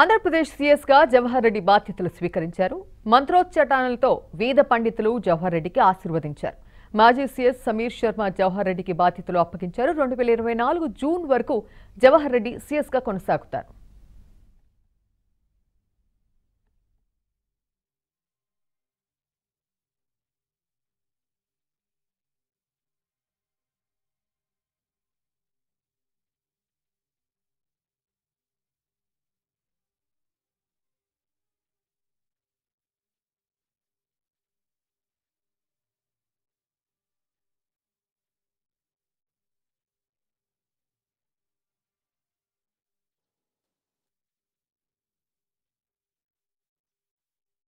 ఆంధ్రప్రదేశ్ సీఎస్గా జవహర్ రెడ్డి బాధ్యతలు స్వీకరించారు మంత్రోచ్చాటనలతో వేద పండితులు జవహర్ రెడ్డికి ఆశీర్వదించారు మాజీ సీఎస్ సమీర్ శర్మ జవహర్ రెడ్డికి బాధ్యతలు అప్పగించారు రెండు ఇరవై నాలుగు జూన్ వరకు జవహర్ రెడ్డి సీఎస్గా కొనసాగుతారు